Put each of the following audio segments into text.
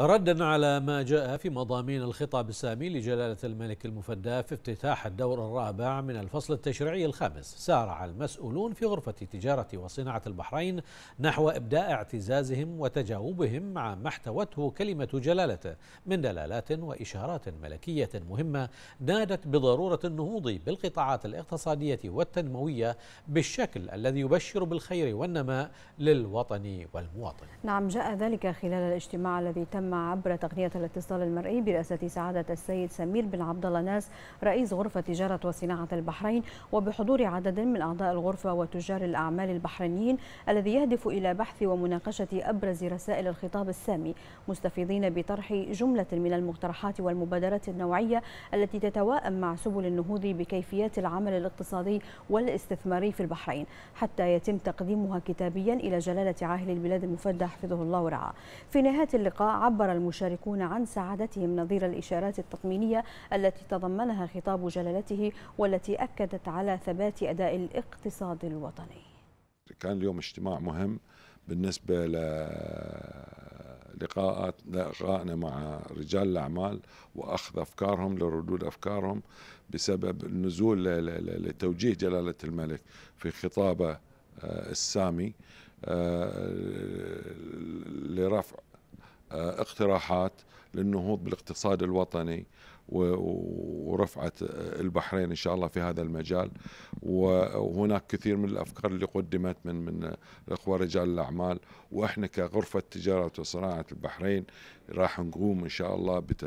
ردا على ما جاء في مضامين الخطاب السامي لجلالة الملك المفدى في افتتاح الدور الرابع من الفصل التشريعي الخامس سارع المسؤولون في غرفة تجارة وصناعة البحرين نحو إبداء اعتزازهم وتجاوبهم مع ما احتوته كلمة جلالته من دلالات وإشارات ملكية مهمة نادت بضرورة النهوض بالقطاعات الاقتصادية والتنموية بالشكل الذي يبشر بالخير والنماء للوطن والمواطن نعم جاء ذلك خلال الاجتماع الذي تم تم عبر تقنية الاتصال المرئي برئاسة سعادة السيد سمير بن عبد الله ناس رئيس غرفة تجارة وصناعة البحرين وبحضور عدد من أعضاء الغرفة وتجار الأعمال البحرينيين الذي يهدف إلى بحث ومناقشة أبرز رسائل الخطاب السامي مستفيضين بطرح جملة من المقترحات والمبادرات النوعية التي تتواءم مع سبل النهوض بكيفيات العمل الاقتصادي والاستثماري في البحرين حتى يتم تقديمها كتابيا إلى جلالة عاهل البلاد المفدى حفظه الله ورعاه في نهاية اللقاء عبر عبر المشاركون عن سعادتهم نظير الإشارات التطمينية التي تضمنها خطاب جلالته والتي أكدت على ثبات أداء الاقتصاد الوطني كان اليوم اجتماع مهم بالنسبة لقاءات لقائنا مع رجال الأعمال وأخذ أفكارهم لردود أفكارهم بسبب النزول لتوجيه جلالة الملك في خطابه آه، السامي آه، لرفع آه، اقتراحات للنهوض بالاقتصاد الوطني ورفعة آه، البحرين إن شاء الله في هذا المجال وهناك كثير من الأفكار اللي قدمت من من الأخوة آه، رجال الأعمال وإحنا كغرفة تجارة وصناعة البحرين راح نقوم إن شاء الله بت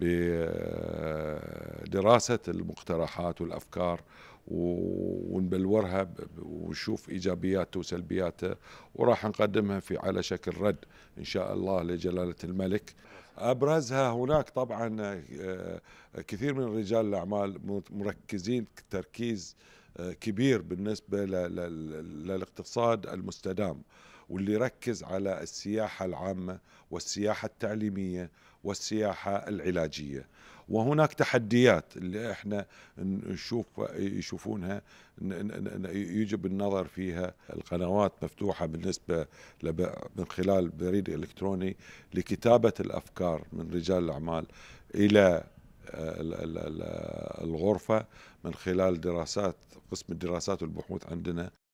بدراسة المقترحات والأفكار ونبلورها ونشوف إيجابياته وسلبياته وراح نقدمها في على شكل رد إن شاء الله لجلالة الملك أبرزها هناك طبعا آه، كثير من رجال الأعمال مركزين تركيز آه، كبير بالنسبة للاقتصاد المستدام واللي يركز على السياحة العامة والسياحة التعليمية والسياحة العلاجية وهناك تحديات اللي احنا نشوف يشوفونها يجب النظر فيها القنوات مفتوحة بالنسبة من خلال بريد إلكتروني لكتابة الأفكار من رجال الأعمال إلى آه، الغرفة من خلال دراسات قسم الدراسات والبحوث عندنا